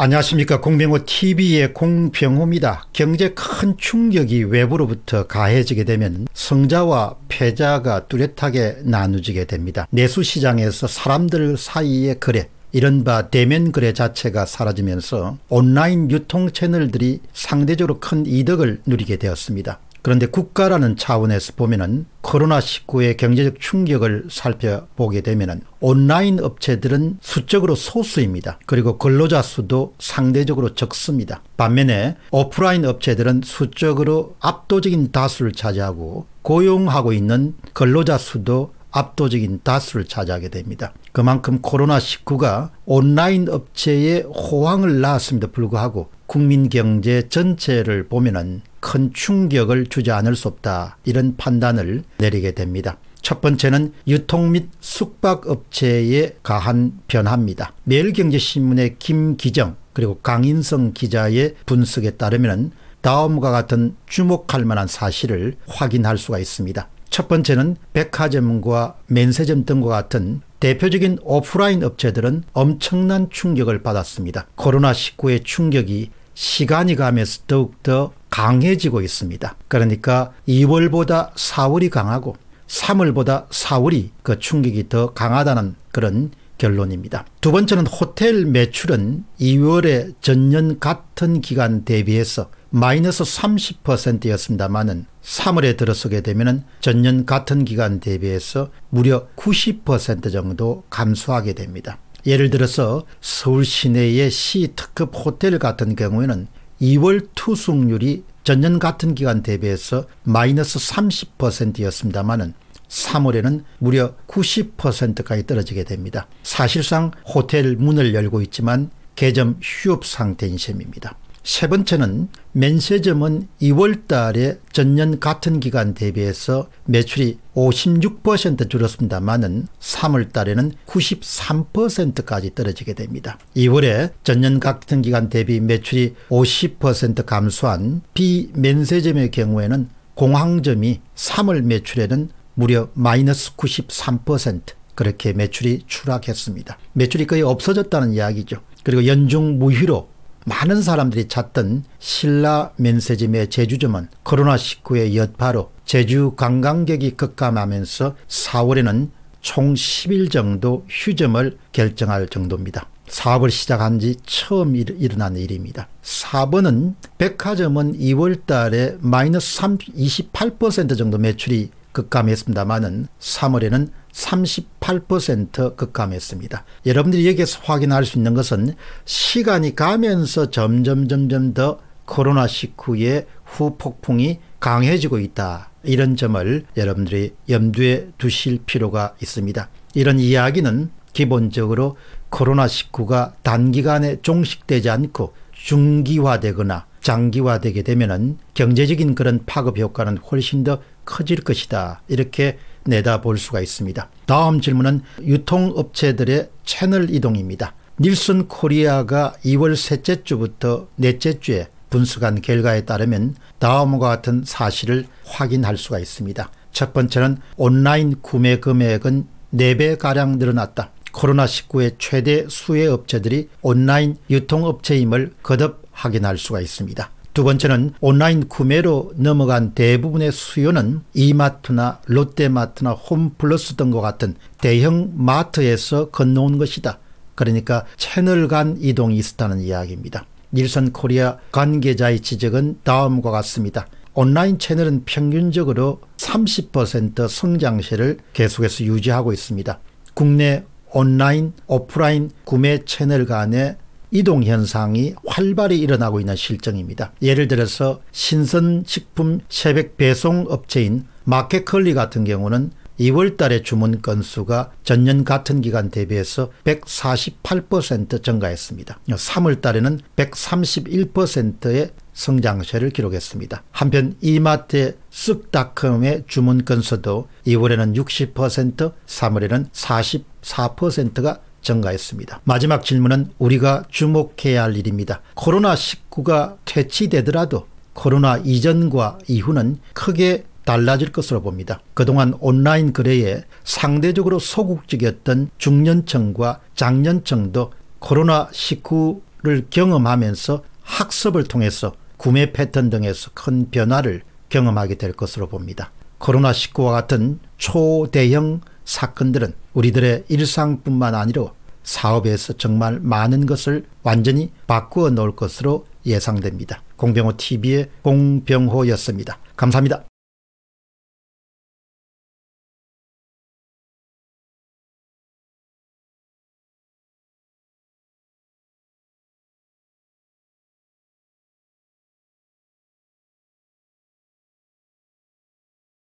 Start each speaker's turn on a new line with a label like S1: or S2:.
S1: 안녕하십니까. 공병호 TV의 공병호입니다. 경제 큰 충격이 외부로부터 가해지게 되면 성자와 패자가 뚜렷하게 나누지게 됩니다. 내수시장에서 사람들 사이의 거래, 이른바 대면 거래 자체가 사라지면서 온라인 유통 채널들이 상대적으로 큰 이득을 누리게 되었습니다. 그런데 국가라는 차원에서 보면은 코로나19의 경제적 충격을 살펴보게 되면은 온라인 업체들은 수적으로 소수입니다. 그리고 근로자 수도 상대적으로 적습니다. 반면에 오프라인 업체들은 수적으로 압도적인 다수를 차지하고 고용하고 있는 근로자 수도 압도적인 다수를 차지하게 됩니다. 그만큼 코로나19가 온라인 업체에 호황을 낳았음에도 불구하고 국민 경제 전체를 보면은 큰 충격을 주지 않을 수 없다 이런 판단을 내리게 됩니다. 첫 번째는 유통 및 숙박업체에 가한 변화입니다. 매일경제신문의 김기정 그리고 강인성 기자의 분석에 따르면 다음과 같은 주목할 만한 사실을 확인할 수가 있습니다. 첫 번째는 백화점과 면세점 등과 같은 대표적인 오프라인 업체들은 엄청난 충격을 받았습니다. 코로나19의 충격이 시간이 가면서 더욱더 강해지고 있습니다. 그러니까 2월보다 4월이 강하고 3월보다 4월이 그 충격이 더 강하다는 그런 결론입니다. 두 번째는 호텔 매출은 2월에 전년 같은 기간 대비해서 마이너스 30%였습니다만은 3월에 들어서게 되면 전년 같은 기간 대비해서 무려 90% 정도 감소하게 됩니다. 예를 들어서 서울 시내의 시 특급 호텔 같은 경우에는 2월 투숙률이 전년 같은 기간 대비해서 마이너스 30%였습니다만은 3월에는 무려 90%까지 떨어지게 됩니다. 사실상 호텔 문을 열고 있지만 개점 휴업 상태인 셈입니다. 세 번째는 면세점은 2월 달에 전년 같은 기간 대비해서 매출이 56% 줄었습니다만은 3월 달에는 93%까지 떨어지게 됩니다. 2월에 전년 같은 기간 대비 매출이 50% 감소한 비면세점의 경우에는 공항점이 3월 매출에는 무려 마이너스 93% 그렇게 매출이 추락했습니다. 매출이 거의 없어졌다는 이야기죠. 그리고 연중 무휴로 많은 사람들이 찾던 신라 면세점의 제주점은 코로나19의 여파로 제주 관광객이 급감하면서 4월에는 총 10일 정도 휴점을 결정할 정도입니다. 사업을 시작한 지 처음 일, 어난 일입니다. 4번은 백화점은 2월 달에 마이너스 28% 정도 매출이 급감했습니다만은 3월에는 38% 급감했습니다. 여러분들이 여기서 확인할 수 있는 것은 시간이 가면서 점점 점점 더 코로나 식후의 후폭풍이 강해지고 있다. 이런 점을 여러분들이 염두에 두실 필요가 있습니다. 이런 이야기는 기본적으로 코로나 19가 단기간에 종식되지 않고 중기화되거나 장기화되게 되면 경제적인 그런 파급 효과는 훨씬 더 커질 것이다. 이렇게 내다볼 수가 있습니다. 다음 질문은 유통업체들의 채널 이동입니다. 닐슨 코리아가 2월 셋째 주부터 넷째 주에 분석한 결과에 따르면 다음과 같은 사실을 확인할 수가 있습니다. 첫 번째는 온라인 구매 금액은 4배가량 늘어났다. 코로나19의 최대 수혜 업체들이 온라인 유통업체임을 거듭 확인할 수가 있습니다. 두 번째는 온라인 구매로 넘어간 대부분의 수요는 이마트나 롯데마트나 홈플러스 등과 같은 대형 마트에서 건너온 것이다. 그러니까 채널 간 이동이 있었다는 이야기입니다. 닐슨 코리아 관계자의 지적은 다음과 같습니다. 온라인 채널은 평균적으로 30% 성장세를 계속해서 유지하고 있습니다. 국내 온라인, 오프라인 구매 채널 간의 이동 현상이 활발히 일어나고 있는 실정입니다. 예를 들어서 신선식품 새벽 배송 업체인 마켓컬리 같은 경우는 2월 달에 주문 건수가 전년 같은 기간 대비해서 148% 증가했습니다. 3월 달에는 131%의 성장세를 기록했습니다. 한편 이마트 쓱닷컴의 주문 건수도 2월에는 60%, 3월에는 44%가 증가했습니다. 마지막 질문은 우리가 주목해야 할 일입니다. 코로나19가 퇴치되더라도 코로나 이전과 이후는 크게 달라질 것으로 봅니다. 그동안 온라인 거래에 상대적으로 소극적이었던 중년층과 장년층도 코로나19를 경험하면서 학습을 통해서 구매 패턴 등에서 큰 변화를 경험하게 될 것으로 봅니다. 코로나19와 같은 초대형 사건들은 우리들의 일상뿐만 아니라 사업에서 정말 많은 것을 완전히 바꾸어 놓을 것으로 예상됩니다. 공병호 TV의 공병호였습니다. 감사합니다.